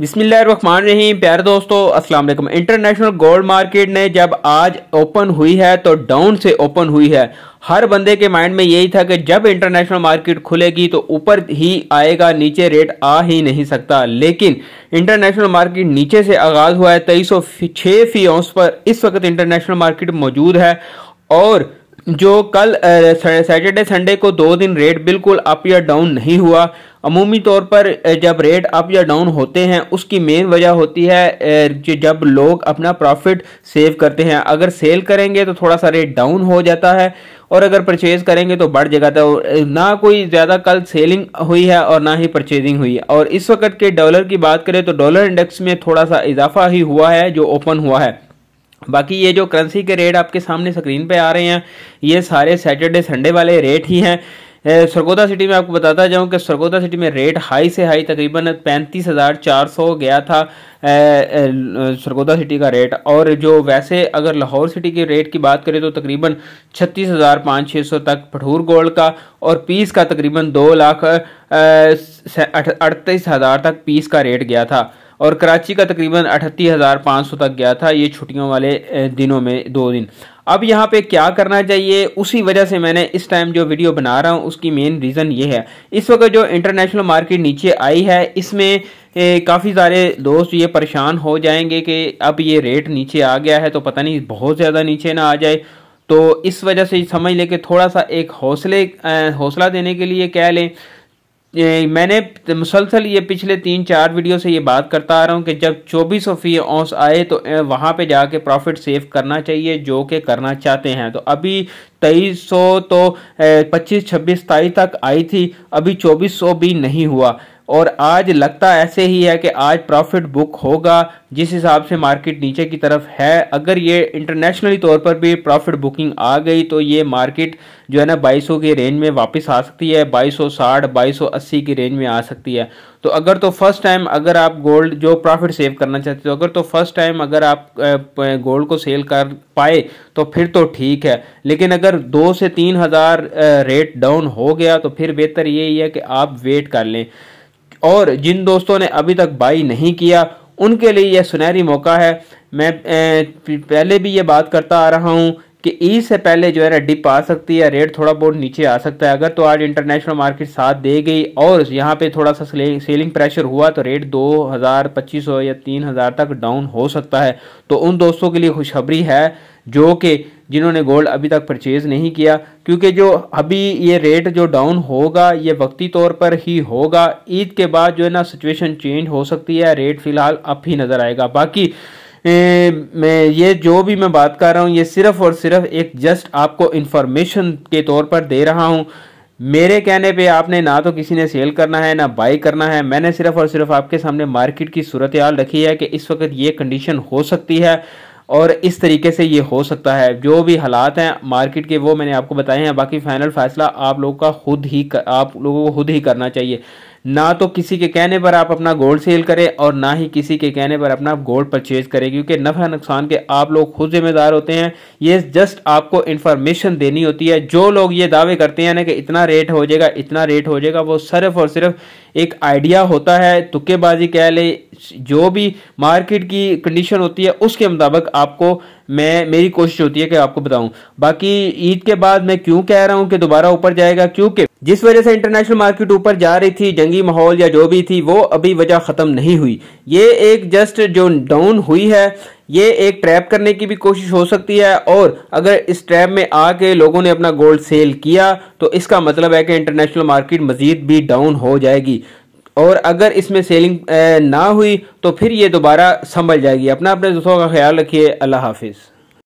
रही प्यारे दोस्तों अस्सलाम वालेकुम इंटरनेशनल गोल्ड मार्केट ने जब आज ओपन हुई है तो डाउन से ओपन हुई है हर बंदे के माइंड में यही था कि जब इंटरनेशनल मार्केट खुलेगी तो ऊपर ही आएगा नीचे रेट आ ही नहीं सकता लेकिन इंटरनेशनल मार्केट नीचे से आगाज हुआ है तेईस सौ छः फी पर इस वक्त इंटरनेशनल मार्केट मौजूद है और जो कल सैटरडे संडे को दो दिन रेट बिल्कुल अप या डाउन नहीं हुआ अमूमी तौर पर जब रेट अप या डाउन होते हैं उसकी मेन वजह होती है जब लोग अपना प्रॉफिट सेव करते हैं अगर सेल करेंगे तो थोड़ा सा रेट डाउन हो जाता है और अगर परचेज करेंगे तो बढ़ जाता है तो, ना कोई ज़्यादा कल सेलिंग हुई है और ना ही परचेजिंग हुई है और इस वक्त के डॉलर की बात करें तो डॉलर इंडेक्स में थोड़ा सा इजाफा ही हुआ है जो ओपन हुआ है बाकी ये जो करेंसी के रेट आपके सामने स्क्रीन पे आ रहे हैं ये सारे सैटरडे संडे वाले रेट ही हैं सरगोदा सिटी में आपको बताता जाऊं कि सरगोदा सिटी में रेट हाई से हाई तकरीबन पैंतीस हज़ार चार सौ गया था सरगोदा सिटी का रेट और जो वैसे अगर लाहौर सिटी के रेट की बात करें तो तकरीबन छत्तीस हज़ार पाँच छः सौ तक भठूर गोल्ड का और पीस का तकरीबन दो लाख अड़तीस हज़ार तक पीस का रेट गया था और कराची का तकरीबन अठतीस हज़ार पाँच सौ तक गया था ये छुट्टियों वाले दिनों में दो दिन अब यहाँ पे क्या करना चाहिए उसी वजह से मैंने इस टाइम जो वीडियो बना रहा हूँ उसकी मेन रीज़न ये है इस वक्त जो इंटरनेशनल मार्केट नीचे आई है इसमें काफ़ी सारे दोस्त ये परेशान हो जाएंगे कि अब ये रेट नीचे आ गया है तो पता नहीं बहुत ज़्यादा नीचे ना आ जाए तो इस वजह से समझ लें कि थोड़ा सा एक हौसले हौसला देने के लिए कह लें ये मैंने मुसलसल ये पिछले तीन चार वीडियो से ये बात करता आ रहा हूँ कि जब चौबीस सौ फी औंस आए तो वहाँ पे जाके प्रॉफिट सेव करना चाहिए जो कि करना चाहते हैं तो अभी तेईस सौ तो पच्चीस छब्बीस तारीख तक आई थी अभी चौबीस सौ भी नहीं हुआ और आज लगता ऐसे ही है कि आज प्रॉफिट बुक होगा जिस हिसाब से मार्केट नीचे की तरफ है अगर ये इंटरनेशनली तौर पर भी प्रॉफिट बुकिंग आ गई तो ये मार्केट जो है ना 2200 के रेंज में वापस आ सकती है 2260 2280 की रेंज में आ सकती है तो अगर तो फर्स्ट टाइम अगर आप गोल्ड जो प्रॉफिट सेव करना चाहते हो अगर तो फर्स्ट टाइम अगर आप गोल्ड को सेल कर पाए तो फिर तो ठीक है लेकिन अगर दो से तीन हज़ार रेट डाउन हो गया तो फिर बेहतर यही है कि आप वेट कर लें और जिन दोस्तों ने अभी तक बाई नहीं किया उनके लिए यह सुनहरी मौका है मैं पहले भी ये बात करता आ रहा हूँ कि ईद e से पहले जो है ना डिप आ सकती है रेट थोड़ा बहुत नीचे आ सकता है अगर तो आज इंटरनेशनल मार्केट साथ दे गई और यहाँ पे थोड़ा सा सेलिंग प्रेशर हुआ तो रेट दो हज़ार पच्चीस सौ या तीन हज़ार तक डाउन हो सकता है तो उन दोस्तों के लिए खुशखबरी है जो कि जिन्होंने गोल्ड अभी तक परचेज़ नहीं किया क्योंकि जो अभी ये रेट जो डाउन होगा ये वक्ती तौर पर ही होगा ईद के बाद जो है ना सिचुएशन चेंज हो सकती है रेट फ़िलहाल अप ही नज़र आएगा बाकी ए, मैं ये जो भी मैं बात कर रहा हूँ ये सिर्फ़ और सिर्फ एक जस्ट आपको इन्फॉर्मेशन के तौर पर दे रहा हूँ मेरे कहने पे आपने ना तो किसी ने सेल करना है ना बाई करना है मैंने सिर्फ और सिर्फ आपके सामने मार्केट की सूरत हाल रखी है कि इस वक्त ये कंडीशन हो सकती है और इस तरीके से ये हो सकता है जो भी हालात हैं मार्केट के वो मैंने आपको बताए हैं बाकी फाइनल फैसला आप लोगों का खुद ही कर, आप लोगों को खुद ही करना चाहिए ना तो किसी के कहने पर आप अपना गोल्ड सेल करें और ना ही किसी के कहने पर अपना गोल्ड परचेज करें क्योंकि नफा नुकसान के आप लोग खुद जिम्मेदार होते हैं ये जस्ट आपको इन्फॉर्मेशन देनी होती है जो लोग ये दावे करते हैं ना कि इतना रेट हो जाएगा इतना रेट हो जाएगा वो सिर्फ और सिर्फ एक आइडिया होता है तुक्केबाजी कह ले जो भी मार्केट की कंडीशन होती है उसके मुताबिक आपको मैं मेरी कोशिश होती है कि आपको बताऊं बाकी ईद के बाद मैं क्यों कह रहा हूं कि दोबारा ऊपर जाएगा क्योंकि जिस वजह से इंटरनेशनल मार्केट ऊपर जा रही थी जंगी माहौल या जो भी थी वो अभी वजह ख़त्म नहीं हुई ये एक जस्ट जो डाउन हुई है ये एक ट्रैप करने की भी कोशिश हो सकती है और अगर इस ट्रैप में आके लोगों ने अपना गोल्ड सेल किया तो इसका मतलब है कि इंटरनेशनल मार्केट मजीद भी डाउन हो जाएगी और अगर इसमें सेलिंग ना हुई तो फिर ये दोबारा संभल जाएगी अपना अपने दोस्तों का ख्याल रखिए अल्लाह हाफिज़